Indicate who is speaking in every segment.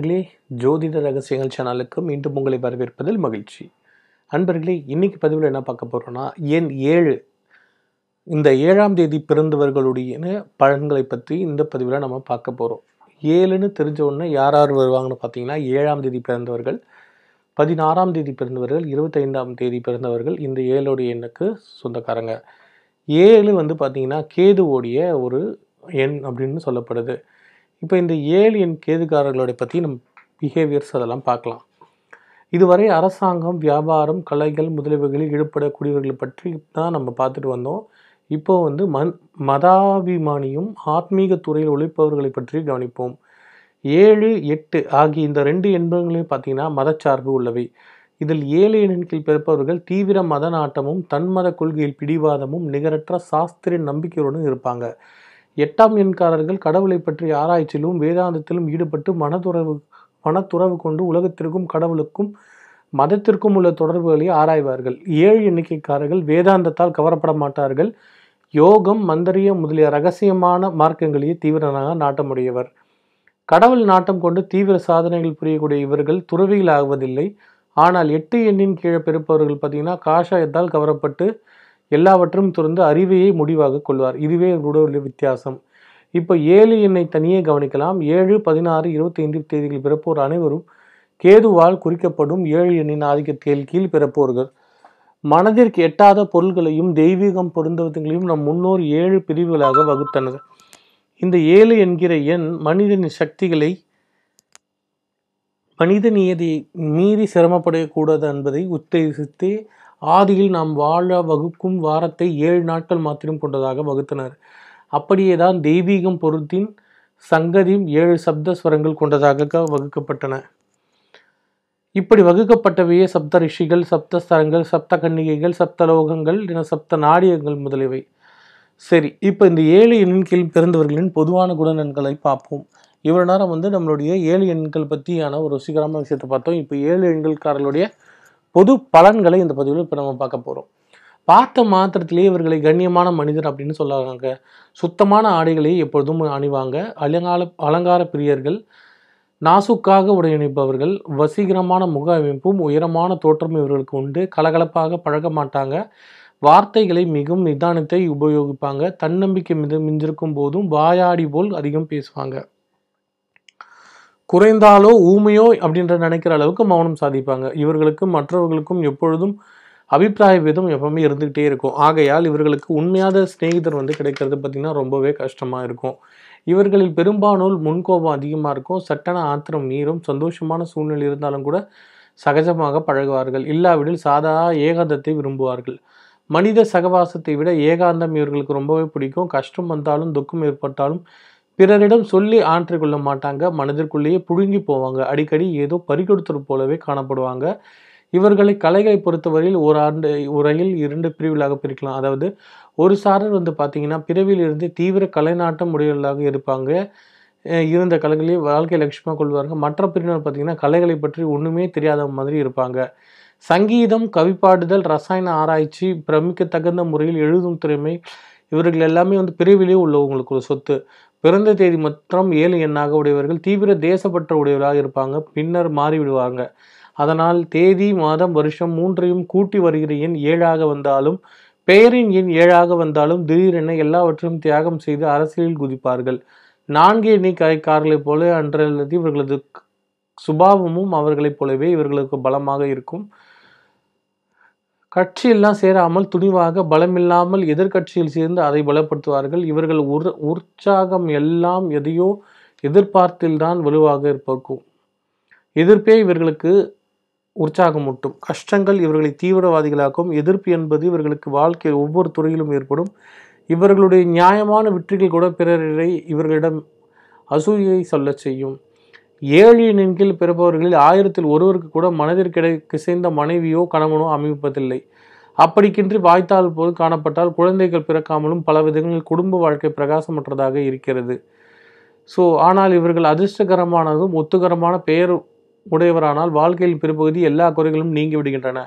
Speaker 1: நண்பர்களே ஜோதிட ரகசியங்கள் சேனலுக்கு மீண்டும் உங்களை வரவேற்பதில் மகிழ்ச்சி நண்பர்களே இன்னைக்கு பதிவில் என்ன பார்க்க போகிறோன்னா என் ஏழு இந்த ஏழாம் தேதி பிறந்தவர்களுடைய பழன்களை பற்றி இந்த பதிவில் நம்ம பார்க்க போகிறோம் ஏழுன்னு தெரிஞ்ச உடனே யார் யார் வருவாங்கன்னு பார்த்தீங்கன்னா ஏழாம் தேதி பிறந்தவர்கள் பதினாறாம் தேதி பிறந்தவர்கள் இருபத்தைந்தாம் தேதி பிறந்தவர்கள் இந்த ஏழுடைய எண்ணுக்கு சொந்தக்காரங்க ஏழு வந்து பார்த்திங்கன்னா கேதுவோடைய ஒரு எண் அப்படின்னு சொல்லப்படுது இப்போ இந்த ஏலியன் கேதுகாரர்களோட பற்றி நம்ம பிஹேவியர்ஸ் அதெல்லாம் பார்க்கலாம் இதுவரை அரசாங்கம் வியாபாரம் கலைகள் முதலீவுகளில் ஈடுபடக்கூடியவர்களை பற்றி தான் நம்ம பார்த்துட்டு வந்தோம் இப்போ வந்து மன் மதாபிமானியும் ஆத்மீக துறையில் ஒழிப்பவர்களை பற்றி கவனிப்போம் ஏழு எட்டு ஆகிய இந்த ரெண்டு என்பங்களையும் பார்த்தீங்கன்னா மதச்சார்பு உள்ளவை இதில் ஏழு எண்ணில் பிறப்பவர்கள் தீவிர மத நாட்டமும் தன்மத கொள்கையில் பிடிவாதமும் நிகரற்ற சாஸ்திரிய நம்பிக்கையுடன் இருப்பாங்க எட்டாம் எண்காரர்கள் கடவுளை பற்றிய ஆராய்ச்சியிலும் வேதாந்தத்திலும் ஈடுபட்டு மனதுறவு மனத்துறவு கொண்டு உலகத்திற்கும் கடவுளுக்கும் மதத்திற்கும் உள்ள தொடர்புகளை ஆராய்வார்கள் ஏழு எண்ணிக்கைக்காரர்கள் வேதாந்தத்தால் கவரப்பட மாட்டார்கள் யோகம் மந்தரிய முதலிய ரகசியமான மார்க்கங்களையே தீவிரனாக நாட்டமுடையவர் கடவுள் நாட்டம் கொண்டு தீவிர சாதனைகள் புரியக்கூடிய இவர்கள் துறவிகள் ஆனால் எட்டு எண்ணின் கீழே பிறப்பவர்கள் பார்த்தீங்கன்னா காஷாயத்தால் கவரப்பட்டு எல்லாவற்றும் துறந்து அறிவையை முடிவாக கொள்வார் இதுவே இவருடைய வித்தியாசம் இப்போ ஏழு எண்ணை தனியே கவனிக்கலாம் ஏழு பதினாறு இருபத்தைந்து தேதிகளில் பிறப்போர் அனைவரும் கேதுவால் குறிக்கப்படும் ஏழு எண்ணின் ஆதிக்கத்தில் கீழ் பிறப்போர்கள் மனதிற்கு எட்டாத பொருள்களையும் தெய்வீகம் பொருந்தவர்களையும் நம் முன்னோர் ஏழு பிரிவுகளாக வகுத்தனர் இந்த ஏழு என்கிற எண் மனிதனின் சக்திகளை மனித நியதியை மீறி சிரமப்படக்கூடாது என்பதை உத்தேசித்து ஆதியில் நாம் வாழ வகுக்கும் வாரத்தை ஏழு நாட்கள் மாத்திரம் கொண்டதாக வகுத்தனர் அப்படியே தான் தெய்வீகம் பொருத்தின் சங்கதியும் ஏழு சப்த ஸ்வரங்கள் கொண்டதாக வகுக்கப்பட்டன இப்படி வகுக்கப்பட்டவையே சப்த ரிஷிகள் சப்த சப்த கன்னிகைகள் சப்த லோகங்கள் என சப்த நாடியங்கள் முதலியவை சரி இப்போ இந்த ஏழு கீழ் பிறந்தவர்களின் பொதுவான குணநன்களை பார்ப்போம் இவ்வளோ நேரம் வந்து நம்மளுடைய ஏழு எண்கள் பற்றியான ஒரு ருசிகரமான விஷயத்தை பார்த்தோம் இப்போ ஏழு எண்கள்காரர்களுடைய பொது பலன்களை இந்த பதிவில் இப்போ நம்ம பார்க்க போகிறோம் பார்த்த மாத்திரத்திலேயே இவர்களை கண்ணியமான மனிதர் அப்படின்னு சொல்லுவாங்க சுத்தமான ஆடைகளை எப்பொழுதும் அணிவாங்க அலங்கால அலங்கார பிரியர்கள் நாசுக்காக உடையணிப்பவர்கள் வசீகரமான முக அமைப்பும் உயரமான தோற்றம் இவர்களுக்கு உண்டு கலகலப்பாக பழக மாட்டாங்க வார்த்தைகளை மிகவும் நிதானத்தை உபயோகிப்பாங்க தன்னம்பிக்கை மிது மிஞ்சிருக்கும் போதும் வாயாடி போல் அதிகம் பேசுவாங்க குறைந்தாலோ ஊமையோ அப்படின்ற நினைக்கிற அளவுக்கு மௌனம் சாதிப்பாங்க இவர்களுக்கும் மற்றவர்களுக்கும் எப்பொழுதும் அபிப்பிராய விதம் எப்பவுமே இருந்துக்கிட்டே இருக்கும் ஆகையால் இவர்களுக்கு உண்மையாத சிநேகிதர் வந்து கிடைக்கிறது பார்த்திங்கன்னா ரொம்பவே கஷ்டமாக இருக்கும் இவர்களில் பெரும்பாலோர் முன்கோபம் அதிகமாக இருக்கும் சட்டன ஆத்திரம் மீறும் சந்தோஷமான சூழ்நிலை இருந்தாலும் கூட சகஜமாக பழகுவார்கள் இல்லாவிடில் சாதா ஏகாந்தத்தை விரும்புவார்கள் மனித சகவாசத்தை விட ஏகாந்தம் இவர்களுக்கு ரொம்பவே பிடிக்கும் கஷ்டம் வந்தாலும் துக்கம் ஏற்பட்டாலும் பிறரிடம் சொல்லி ஆற்றிக் கொள்ள மாட்டாங்க மனதிற்குள்ளேயே புழுங்கி போவாங்க அடிக்கடி ஏதோ பறிகொடுத்தது போலவே காணப்படுவாங்க இவர்களை கலைகளை பொறுத்தவரையில் ஒரு ஆண்டு உரையில் இரண்டு பிரிவுகளாக பிரிக்கலாம் அதாவது ஒரு சாரர் வந்து பார்த்திங்கன்னா பிறவியிலிருந்து தீவிர கலைநாட்டம் உடையவர்களாக இருப்பாங்க இருந்த கலைகளையும் வாழ்க்கை லட்சியமாக கொள்வாங்க மற்ற பிரிவினர் பார்த்திங்கன்னா கலைகளை பற்றி ஒன்றுமே தெரியாத மாதிரி இருப்பாங்க சங்கீதம் கவிப்பாடுதல் ரசாயன ஆராய்ச்சி பிரமிக்க தகுந்த முறையில் எழுதும் திறமை இவர்கள் எல்லாமே வந்து பிரிவிலே உள்ளவங்களுக்கு ஒரு சொத்து பிறந்த தேதி மற்றும் ஏழு எண்ணாக உடையவர்கள் தீவிர தேசப்பற்ற உடையவர்களாக இருப்பாங்க பின்னர் மாறிவிடுவாங்க அதனால் தேதி மாதம் வருஷம் மூன்றையும் கூட்டி வருகிற எண் ஏழாக வந்தாலும் பெயரின் எண் ஏழாக வந்தாலும் திடீரென எல்லாவற்றையும் தியாகம் செய்து அரசியலில் குதிப்பார்கள் நான்கு எண்ணிக்கைக்காரர்களைப் போல அன்றது இவர்களது சுபாவமும் அவர்களைப் போலவே இவர்களுக்கு பலமாக இருக்கும் கட்சியெல்லாம் சேராமல் துணிவாக பலமில்லாமல் எதிர்கட்சியில் சேர்ந்து அதை பலப்படுத்துவார்கள் இவர்கள் உர் உற்சாகம் எல்லாம் எதையோ எதிர்பார்த்தில்தான் வலுவாக இருப்போம் எதிர்ப்பே இவர்களுக்கு உற்சாகம் மட்டும் கஷ்டங்கள் இவர்களை தீவிரவாதிகளாக்கும் எதிர்ப்பு என்பது இவர்களுக்கு வாழ்க்கையில் ஒவ்வொரு துறையிலும் ஏற்படும் இவர்களுடைய நியாயமான வெற்றிகள் கூட பிறரை இவர்களிடம் அசூயை சொல்லச் செய்யும் ஏழியனின் கீழ் பிறப்பவர்களில் ஆயிரத்தில் ஒருவருக்கு கூட மனதிற்கிடை கிசைந்த மனைவியோ கணவனோ அமைப்பதில்லை அப்படிக்கின்றி வாய்த்தால் போது காணப்பட்டால் குழந்தைகள் பிறக்காமலும் பல விதங்களில் குடும்ப வாழ்க்கை பிரகாசமற்றதாக இருக்கிறது ஸோ ஆனால் இவர்கள் அதிர்ஷ்டகரமானதும் ஒத்துகரமான பெயர் உடையவரானால் வாழ்க்கையில் பிற்பகுதி எல்லா குறைகளும் நீங்கிவிடுகின்றன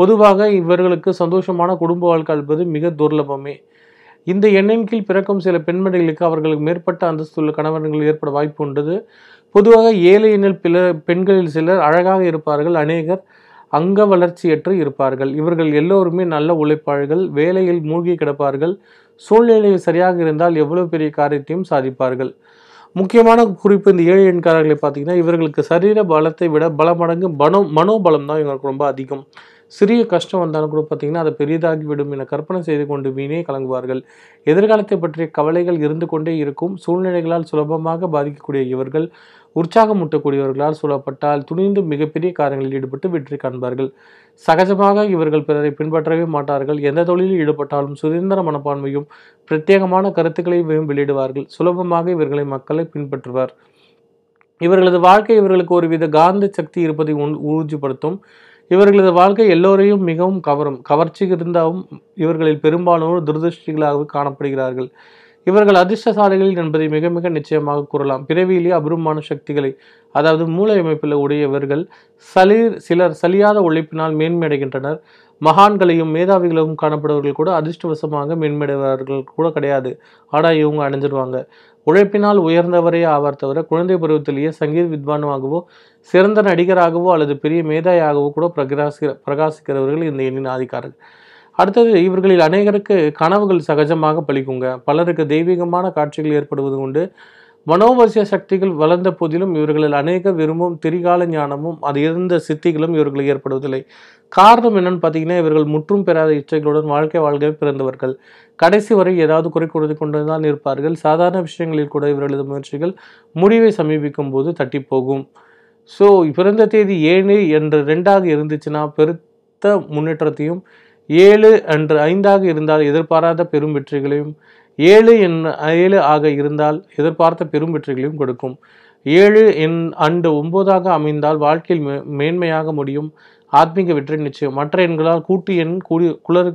Speaker 1: பொதுவாக இவர்களுக்கு சந்தோஷமான குடும்ப வாழ்க்கை அளிப்பது மிக துர்லபமே இந்த எண்ணின் கீழ் பிறக்கும் சில பெண்மணிகளுக்கு அவர்களுக்கு மேற்பட்ட அந்தஸ்துள்ள கணவன்கள் ஏற்பட வாய்ப்பு உண்டு பொதுவாக ஏழை எண்ணில் பில பெண்களில் சிலர் அழகாக இருப்பார்கள் அநேகர் அங்க வளர்ச்சியற்று இருப்பார்கள் இவர்கள் எல்லோருமே நல்ல உழைப்பாளர்கள் வேலையில் மூழ்கி கிடப்பார்கள் சூழ்நிலை சரியாக இருந்தால் எவ்வளவு பெரிய காரியத்தையும் சாதிப்பார்கள் முக்கியமான குறிப்பு இந்த ஏழை எண்காரர்களை பார்த்தீங்கன்னா இவர்களுக்கு சரீர பலத்தை விட பல மடங்கு மனோ மனோபலம் தான் இவங்களுக்கு ரொம்ப அதிகம் சிறிய கஷ்டம் வந்தாலும் கூட பார்த்தீங்கன்னா அதை பெரிதாகிவிடும் என கற்பனை செய்து கொண்டு வீணே கலங்குவார்கள் எதிர்காலத்தை பற்றிய கவலைகள் இருந்து கொண்டே இருக்கும் சூழ்நிலைகளால் சுலபமாக பாதிக்கக்கூடிய இவர்கள் உற்சாகமூட்டக்கூடியவர்களால் சூழப்பட்டால் துணிந்து மிகப்பெரிய காரியங்களில் ஈடுபட்டு வெற்றி காண்பார்கள் சகஜமாக இவர்கள் பிறரை பின்பற்றவே மாட்டார்கள் எந்த தொழிலில் ஈடுபட்டாலும் சுதந்திர மனப்பான்மையும் பிரத்யேகமான கருத்துக்களையும் வெளியிடுவார்கள் சுலபமாக இவர்களை மக்களை பின்பற்றுவார் இவர்களது வாழ்க்கை இவர்களுக்கு ஒருவித காந்த சக்தி இருப்பதை உறுதிப்படுத்தும் இவர்களது வாழ்க்கை எல்லோரையும் மிகவும் கவரும் கவர்ச்சி இருந்தாலும் இவர்களில் பெரும்பாலோர் துரதிருஷ்டிகளாகவே காணப்படுகிறார்கள் இவர்கள் அதிர்ஷ்டசாலிகள் என்பதை மிக மிக நிச்சயமாக கூறலாம் பிறவியிலேயே அபூர்வமான சக்திகளை அதாவது மூளை அமைப்பில் உடையவர்கள் சலீர் சிலர் சலியாத உழைப்பினால் மேன்மையடைகின்றனர் மகான்களையும் மேதாவிகளும் காணப்படுவர்கள் கூட அதிர்ஷ்டவசமாக மேன்மையடைவார்கள் கூட கிடையாது ஆனால் இவங்க அணிஞ்சிருவாங்க உழைப்பினால் உயர்ந்தவரே ஆவார் தவிர குழந்தை பருவத்திலேயே சங்கீத் வித்வானாகவோ சிறந்த நடிகராகவோ அல்லது பெரிய மேதாயாகவோ கூட பிரகாசி பிரகாசிக்கிறவர்கள் இந்த எண்ணின் ஆதிக்காரர்கள் அடுத்தது இவர்களில் அநேகருக்கு கனவுகள் சகஜமாக பழிக்குங்க பலருக்கு தெய்வீகமான காட்சிகள் ஏற்படுவது உண்டு மனோவசிய சக்திகள் வளர்ந்த போதிலும் இவர்களில் அநேக விரும்பும் திரிகால ஞானமும் அது இருந்த சித்திகளும் இவர்கள் ஏற்படுவதில்லை காரணம் என்னன்னு பார்த்தீங்கன்னா இவர்கள் முற்றும் பெறாத இச்சைகளுடன் வாழ்க்கை வாழ்க்கை பிறந்தவர்கள் கடைசி வரை ஏதாவது குறை கொண்டு தான் இருப்பார்கள் சாதாரண விஷயங்களில் கூட இவர்களது முயற்சிகள் முடிவை சமீபிக்கும் போது தட்டி போகும் ஸோ பிறந்த தேதி ஏழு என்று ரெண்டாக இருந்துச்சுன்னா பெருத்த முன்னேற்றத்தையும் ஏழு என்று ஐந்தாக இருந்தால் எதிர்பாராத பெரும் வெற்றிகளையும் ஏழு என் ஏழு ஆக இருந்தால் எதிர்பார்த்த பெரும் வெற்றிகளையும் கொடுக்கும் ஏழு என் அன்று ஒன்பதாக அமைந்தால் வாழ்க்கையில் மேன்மையாக முடியும் ஆத்மீக வெற்றி நிச்சயம் மற்ற எண்களால் கூட்டு எண் கூடி குளர்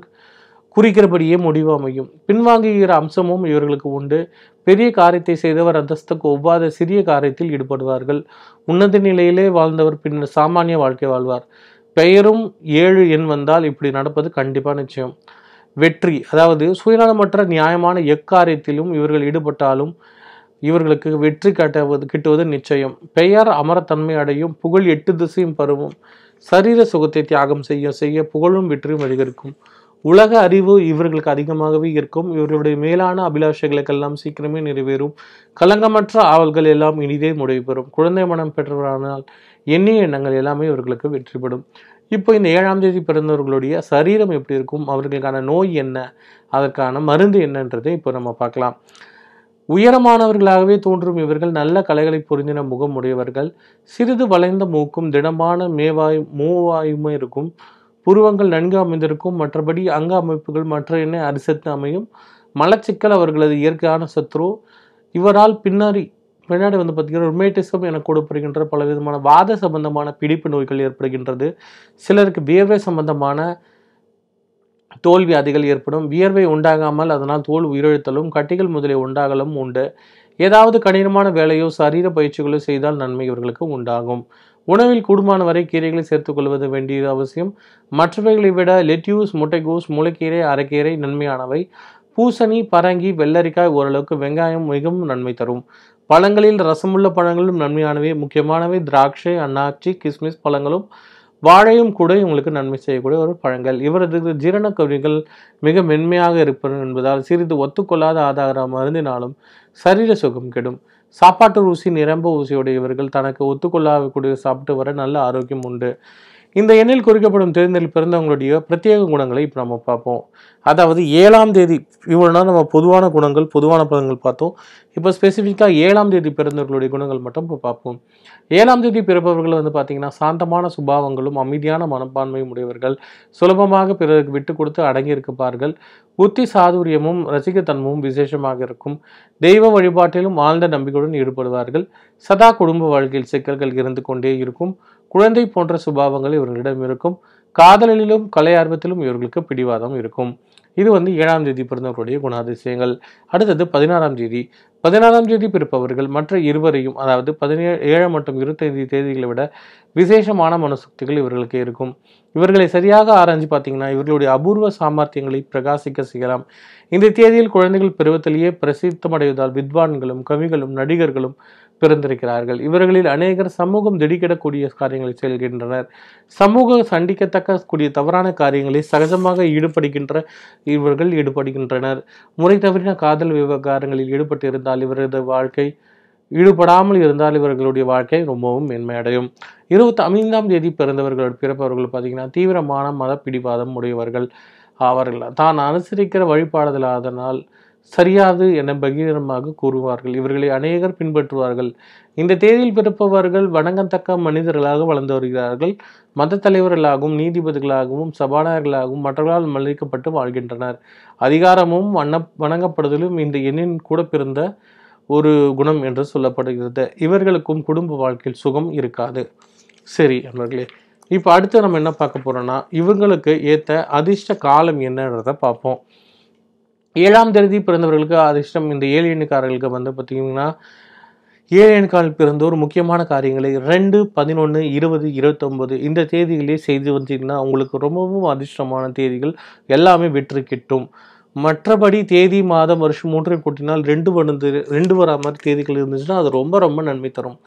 Speaker 1: குறிக்கிறபடியே முடிவு அமையும் பின்வாங்குகிற அம்சமும் இவர்களுக்கு உண்டு பெரிய காரியத்தை செய்தவர் அந்தஸ்துக்கு ஒவ்வாத சிறிய காரியத்தில் ஈடுபடுவார்கள் உன்னத நிலையிலே வாழ்ந்தவர் பின்னர் சாமானிய வாழ்க்கை வாழ்வார் பெயரும் ஏழு எண் வந்தால் இப்படி நடப்பது கண்டிப்பாக நிச்சயம் வெற்றி அதாவது சுயநலமற்ற நியாயமான எக்காரியத்திலும் இவர்கள் ஈடுபட்டாலும் இவர்களுக்கு வெற்றி கட்டுவது கிட்டுவது நிச்சயம் பெயர் அமரத்தன்மை அடையும் புகழ் எட்டு திசையும் பருவும் சரீர சுகத்தை தியாகம் செய்ய செய்ய புகழும் வெற்றியும் அதிகரிக்கும் உலக அறிவு இவர்களுக்கு அதிகமாகவே இருக்கும் இவர்களுடைய மேலான அபிலாஷைகளுக்கெல்லாம் சீக்கிரமே நிறைவேறும் கலங்கமற்ற ஆவல்கள் எல்லாம் இனிதே முடிவு பெறும் குழந்தை மனம் பெற்றவரானால் எண்ணிய எண்ணங்கள் எல்லாமே இவர்களுக்கு வெற்றிப்படும் இப்போ இந்த ஏழாம் தேதி பிறந்தவர்களுடைய சரீரம் எப்படி இருக்கும் அவர்களுக்கான நோய் என்ன அதற்கான மருந்து என்னன்றதை இப்போ நம்ம பார்க்கலாம் உயரமானவர்களாகவே தோன்றும் இவர்கள் நல்ல கலைகளை புரிந்தின முகம் உடையவர்கள் சிறிது வளைந்த மூக்கும் திடமான மேவாய் மூவாயுமே இருக்கும் புருவங்கள் நன்கு அமைந்திருக்கும் மற்றபடி அங்க அமைப்புகள் மற்ற எண்ணெய் அரிசத்து அமையும் மலச்சிக்கல் அவர்களது இயற்கையான சத்ரு இவரால் பின்னாடி வெளிநாடு வந்து பார்த்திங்கன்னா ரொமேட்டிசம் என கொடுப்படுகின்ற பல விதமான வாத சம்பந்தமான பிடிப்பு நோய்கள் ஏற்படுகின்றது சிலருக்கு வியர்வை சம்பந்தமான தோல்வி வியாதிகள் ஏற்படும் வியர்வை உண்டாகாமல் அதனால் தோல் உயிரிழத்தலும் கட்டிகள் முதலிய உண்டாகலும் உண்டு ஏதாவது கடினமான வேலையோ சரீர பயிற்சிகளோ செய்தால் நன்மை இவர்களுக்கு உண்டாகும் உணவில் கூடுமான வரை கீரைகளை சேர்த்துக்கொள்வது வேண்டியது அவசியம் மற்றவைகளை விட லெட்யூஸ் முட்டைகூஸ் முளைக்கீரை அரைக்கீரை நன்மையானவை பூசணி பரங்கி வெள்ளரிக்காய் ஓரளவுக்கு வெங்காயம் மிகவும் நன்மை தரும் பழங்களில் ரசமுள்ள பழங்களும் நன்மையானவை முக்கியமானவை திராட்சை அன்னாச்சி கிஸ்மிஸ் பழங்களும் வாழையும் கூட இவங்களுக்கு நன்மை செய்யக்கூடிய ஒரு பழங்கள் இவரது ஜீரண கவிகள் மிக மென்மையாக இருப்பது என்பதால் சிறிது ஒத்துக்கொள்ளாத ஆதார மருந்தினாலும் சரீர சுகம் கெடும் சாப்பாட்டு ஊசி நிரம்ப ஊசியோடைய இவர்கள் தனக்கு ஒத்துக்கொள்ளாக்கூடிய சாப்பிட்டு வர நல்ல ஆரோக்கியம் உண்டு இந்த எண்ணில் குறிக்கப்படும் தேர்ந்தெல் பிறந்தவங்களுடைய பிரத்யேக குணங்களை இப்போ நம்ம பார்ப்போம் அதாவது ஏழாம் தேதி இவ்வளோ நம்ம பொதுவான குணங்கள் பொதுவான பதங்கள் பார்த்தோம் இப்போ ஸ்பெசிஃபிக்காக ஏழாம் தேதி பிறந்தவர்களுடைய குணங்கள் மட்டும் இப்போ பார்ப்போம் ஏழாம் தேதி பிறப்பவர்கள் வந்து பார்த்திங்கன்னா சாந்தமான சுபாவங்களும் அமைதியான மனப்பான்மையும் உடையவர்கள் சுலபமாக பிறருக்கு விட்டு கொடுத்து அடங்கி இருப்பார்கள் புத்தி சாதுரியமும் ரசிகத்தன்மும் விசேஷமாக இருக்கும் தெய்வ வழிபாட்டிலும் ஆழ்ந்த நம்பிக்கையுடன் ஈடுபடுவார்கள் சதா குடும்ப வாழ்க்கையில் சிக்கல்கள் இருந்து கொண்டே இருக்கும் குழந்தை போன்ற சுபாவங்கள் இவர்களிடம் இருக்கும் காதலிலும் கலை ஆர்வத்திலும் இவர்களுக்கு பிடிவாதம் இருக்கும் இது வந்து ஏழாம் தேதி பிறந்தவர்களுடைய குணாதிசயங்கள் அடுத்தது பதினாறாம் தேதி பதினாறாம் தேதி பிறப்பவர்கள் மற்ற இருவரையும் அதாவது பதினேழு ஏழு மற்றும் இருபத்தைந்து தேதிகளை விட விசேஷமான மனசுக்திகள் இவர்களுக்கு இருக்கும் இவர்களை சரியாக ஆராய்ஞ்சு பார்த்தீங்கன்னா இவர்களுடைய அபூர்வ சாமர்த்தியங்களை பிரகாசிக்க செய்யலாம் இந்த தேதியில் குழந்தைகள் பருவத்திலேயே பிரசித்தமடைவதால் வித்வான்களும் கவிகளும் நடிகர்களும் பிறந்திருக்கிறார்கள் இவர்களில் அநேகர் சமூகம் திடுக்கிடக்கூடிய காரியங்களை செல்கின்றனர் சமூக சண்டிக்கத்தக்க கூடிய தவறான காரியங்களை சகஜமாக ஈடுபடுகின்ற இவர்கள் ஈடுபடுகின்றனர் முறை தவறின காதல் விவகாரங்களில் ஈடுபட்டு இருந்தால் இவரது வாழ்க்கை ஈடுபடாமல் இருந்தால் இவர்களுடைய வாழ்க்கை ரொம்பவும் மேன்மையடையும் இருபத்தி ஐந்தாம் தேதி பிறந்தவர்கள் பிறப்பவர்கள் பார்த்தீங்கன்னா தீவிரமான மத பிடிவாதம் உடையவர்கள் அவர்கள் தான் அனுசரிக்கிற வழிபாடுதலாதனால் சரியாது என பகிரமாக கூறுவார்கள் இவர்களை அநேகர் பின்பற்றுவார்கள் இந்த தேதியில் பிறப்பவர்கள் வணங்கத்தக்க மனிதர்களாக வளர்ந்து வருகிறார்கள் மத தலைவர்களாகவும் நீதிபதிகளாகவும் சபாநாயகர்களாகவும் மற்றவர்களால் மல்லிக்கப்பட்டு வாழ்கின்றனர் அதிகாரமும் வண்ண வணங்கப்படுதலும் இந்த எண்ணின் கூட பிறந்த ஒரு குணம் என்று சொல்லப்படுகிறது இவர்களுக்கும் குடும்ப வாழ்க்கையில் சுகம் இருக்காது சரி அவர்களே இப்போ அடுத்து நம்ம என்ன பார்க்க போறோம்னா இவங்களுக்கு ஏற்ற அதிர்ஷ்ட காலம் என்னன்றதை பார்ப்போம் ஏழாம் தேதி பிறந்தவர்களுக்கு அதிர்ஷ்டம் இந்த ஏழு எண்ணுக்காரர்களுக்கு வந்து பார்த்திங்கன்னா ஏழு எண்ணுக்கால் பிறந்தோர் முக்கியமான காரியங்களை ரெண்டு பதினொன்று இருபது இருபத்தொம்பது இந்த தேதிகளே செய்து வந்தீங்கன்னா உங்களுக்கு ரொம்பவும் அதிர்ஷ்டமான தேதிகள் எல்லாமே வெற்றி கிட்டும் மற்றபடி தேதி மாதம் வருஷம் மூன்றையும் கூட்டினால் ரெண்டு வந்து ரெண்டு வரா மாதிரி தேதிகள் இருந்துச்சுன்னா அது ரொம்ப ரொம்ப நன்மை தரும்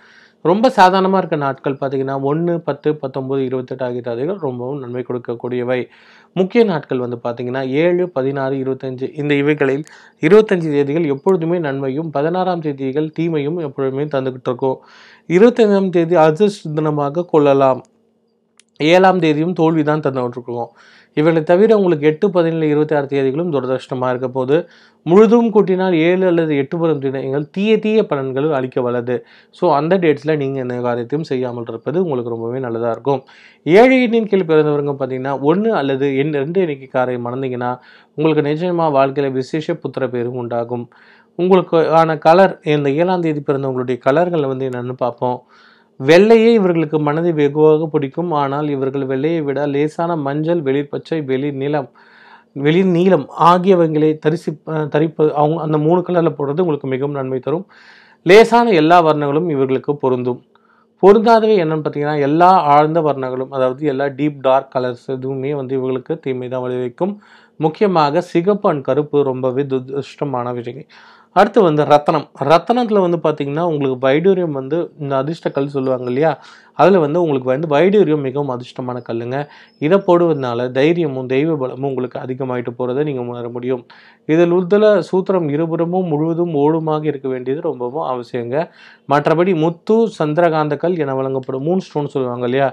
Speaker 1: ரொம்ப சாதாரணமாக இருக்க நாட்கள் பார்த்திங்கன்னா ஒன்று பத்து பத்தொம்போது இருபத்தெட்டு ஆகிய தேதிகள் ரொம்பவும் நன்மை கொடுக்கக்கூடியவை முக்கிய நாட்கள் வந்து பார்த்திங்கன்னா ஏழு பதினாறு இருபத்தஞ்சு இந்த இவைகளில் இருபத்தஞ்சு தேதிகள் எப்பொழுதுமே நன்மையும் பதினாறாம் தேதிகள் தீமையும் எப்பொழுதுமே தந்துக்கிட்டு இருக்கும் இருபத்தஞ்சாம் தேதி அதிர்ஷ்ட தினமாக கொள்ளலாம் ஏழாம் தேதியும் தோல்வி தான் இருக்கோம் இவர்களை தவிர உங்களுக்கு எட்டு பதினேழு இருபத்தி ஆறு தேதிகளும் துரதிருஷ்டமாக இருக்க போது முழுதும் கூட்டினால் ஏழு அல்லது எட்டு பலம் தினங்கள் தீய தீய பலன்களும் அளிக்க வல்லது ஸோ அந்த டேட்ஸில் நீங்கள் எந்த காரியத்தையும் செய்யாமல் இருப்பது உங்களுக்கு ரொம்பவே நல்லதாக இருக்கும் ஏழு எண்ணின் கீழ் பிறந்தவருங்க பார்த்தீங்கன்னா ஒன்று அல்லது எண் ரெண்டு காரை மணந்தீங்கன்னா உங்களுக்கு நிச்சயமாக வாழ்க்கையில் விசேஷ புத்திர பேரும் உண்டாகும் உங்களுக்கு ஆன கலர் இந்த ஏழாம் தேதி பிறந்தவங்களுடைய கலர்கள் வந்து என்னென்னு பார்ப்போம் வெள்ளையே இவர்களுக்கு மனதை வெகுவாக பிடிக்கும் ஆனால் இவர்கள் வெள்ளையை விட லேசான மஞ்சள் வெளிர்பச்சை வெளிர் நிலம் வெளிர் நீளம் ஆகியவங்களை தரிசி தரிப்பது அவங்க அந்த மூணு கலரில் போடுறது உங்களுக்கு மிகவும் நன்மை தரும் லேசான எல்லா வர்ணங்களும் இவர்களுக்கு பொருந்தும் பொருந்தாதவை என்னன்னு பார்த்தீங்கன்னா எல்லா ஆழ்ந்த வர்ணங்களும் அதாவது எல்லா டீப் டார்க் கலர்ஸ் எதுவுமே வந்து இவர்களுக்கு தீமை தான் விளைவிக்கும் முக்கியமாக சிகப்பு அண்ட் கருப்பு ரொம்பவே துஷ்டமான விஷயங்கள் அடுத்து வந்து ரத்தனம் ரத்தனத்தில் வந்து பார்த்திங்கன்னா உங்களுக்கு வைடூரியம் வந்து இந்த அதிர்ஷ்ட கல் சொல்லுவாங்க இல்லையா அதில் வந்து உங்களுக்கு வந்து வைடூரியம் மிகவும் அதிர்ஷ்டமான கல்லுங்க இதை போடுவதனால தைரியமும் தெய்வ பலமும் உங்களுக்கு அதிகமாகிட்டு போகிறத நீங்கள் உணர முடியும் இதில் உத்தல சூத்திரம் இருபுறமும் முழுவதும் ஓடுமாக இருக்க வேண்டியது ரொம்பவும் அவசியங்க மற்றபடி முத்து சந்திரகாந்த கல் என வழங்கப்படும் மூணு ஸ்டோன் சொல்லுவாங்க இல்லையா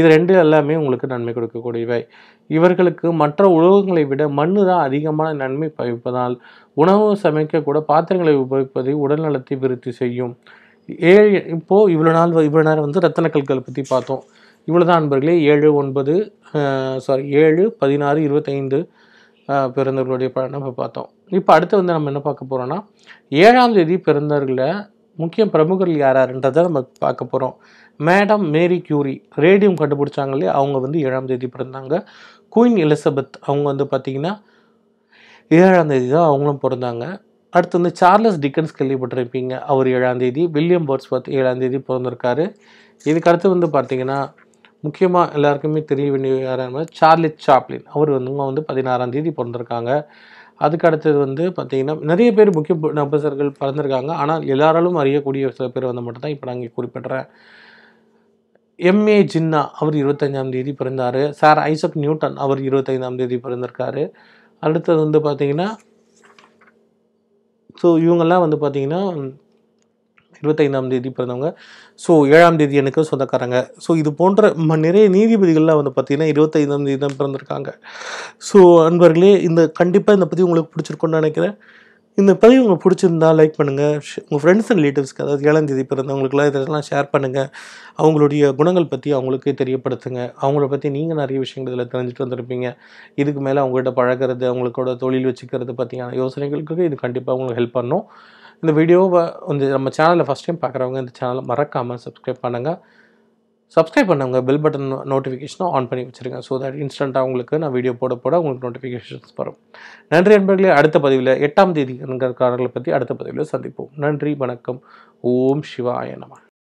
Speaker 1: இது ரெண்டு எல்லாமே உங்களுக்கு நன்மை கொடுக்கக்கூடியவை இவர்களுக்கு மற்ற உலோகங்களை விட மண்ணு தான் அதிகமான நன்மை பயப்பதால் உணவு சமைக்க கூட பாத்திரங்களை உபயோகிப்பதை உடல்நலத்தை விருத்தி செய்யும் ஏழு இப்போது இவ்வளோ நாள் இவ்வளோ நேரம் வந்து ரத்தன கற்களை பற்றி பார்த்தோம் தான் அன்பர்களே ஏழு ஒன்பது சாரி ஏழு பதினாறு இருபத்தைந்து பிறந்தவர்களுடைய நம்ம பார்த்தோம் இப்போ அடுத்து வந்து நம்ம என்ன பார்க்க போகிறோம்னா ஏழாம் தேதி பிறந்தவர்களை முக்கிய பிரமுகர்கள் யாருன்றதை நம்ம பார்க்க போகிறோம் மேடம் மேரி கியூரி ரேடியம் கண்டுபிடிச்சாங்க இல்லையா அவங்க வந்து ஏழாம் தேதி பிறந்தாங்க குயின் எலிசபெத் அவங்க வந்து பார்த்திங்கன்னா ஏழாம் தேதி தான் அவங்களும் பிறந்தாங்க அடுத்து வந்து சார்லஸ் டிக்கன்ஸ் கேள்விப்பட்டிருப்பீங்க அவர் ஏழாம் தேதி வில்லியம் பார்த்து ஏழாம் தேதி பிறந்திருக்காரு இதுக்கு அடுத்து வந்து பார்த்திங்கன்னா முக்கியமாக எல்லாருக்குமே தெரிய வேண்டிய யாரான சார்லி சாப்ளின் அவர் வந்து வந்து பதினாறாம் தேதி பிறந்திருக்காங்க அதுக்கு அடுத்தது வந்து பார்த்திங்கன்னா நிறைய பேர் முக்கிய நபர்கள் பிறந்திருக்காங்க ஆனால் எல்லாராலும் அறியக்கூடிய சில பேர் வந்து மட்டும்தான் இப்போ நான் குறிப்பிட்றேன் எம்ஏ ஜின்னா அவர் இருபத்தஞ்சாம் தேதி பிறந்தார் சார் ஐசக் நியூட்டன் அவர் இருபத்தைந்தாம் தேதி பிறந்திருக்காரு அடுத்தது வந்து பார்த்திங்கன்னா ஸோ இவங்கெல்லாம் வந்து பார்த்திங்கன்னா இருபத்தைந்தாம் தேதி பிறந்தவங்க ஸோ ஏழாம் தேதி எனக்கு சொந்தக்காரங்க ஸோ இது போன்ற நிறைய நீதிபதிகள்லாம் வந்து பார்த்திங்கன்னா இருபத்தைந்தாம் தேதி தான் பிறந்திருக்காங்க ஸோ அன்பர்களே இந்த கண்டிப்பாக இந்த பற்றி உங்களுக்கு பிடிச்சிருக்கோன்னு நினைக்கிறேன் இந்த பதிவு உங்களுக்கு பிடிச்சிருந்தா லைக் பண்ணுங்கள் உங்கள் ஃப்ரெண்ட்ஸ் அண்ட் ரிலேட்டிவ்ஸ்க்கு அதாவது ஏழாம் தேதி பிறந்தவங்களுக்குலாம் இதெல்லாம் ஷேர் பண்ணுங்கள் அவங்களுடைய குணங்கள் பற்றி அவங்களுக்கு தெரியப்படுத்துங்க அவங்கள பற்றி நீங்கள் நிறைய விஷயங்கள் இதில் தெரிஞ்சுட்டு வந்திருப்பீங்க இதுக்கு மேலே அவங்கள்ட்ட பழகிறது அவங்களோட தொழில் வச்சுக்கிறது பற்றியான யோசனைகளுக்கு இது கண்டிப்பாக அவங்களுக்கு ஹெல்ப் பண்ணும் இந்த வீடியோவை வந்து நம்ம சேனலில் ஃபஸ்ட் டைம் பார்க்குறவங்க இந்த சேனலை மறக்காமல் சப்ஸ்கிரைப் பண்ணுங்கள் சப்ஸ்கிரைப் பண்ணுங்கள் பெல் பட்டன் நோட்டிஃபிகேஷனை ஆன் பண்ணி வச்சுருங்க ஸோ தட் இன்ஸ்டண்ட்டாக உங்களுக்கு நான் வீடியோ போட போட உங்களுக்கு நோட்டிஃபிகேஷன்ஸ் வரும் நன்றி நண்பர்களே அடுத்த பதிவில் எட்டாம் தேதி நண்பர்களை பற்றி அடுத்த பதிவில் சந்திப்போம் நன்றி வணக்கம் ஓம் சிவாய நம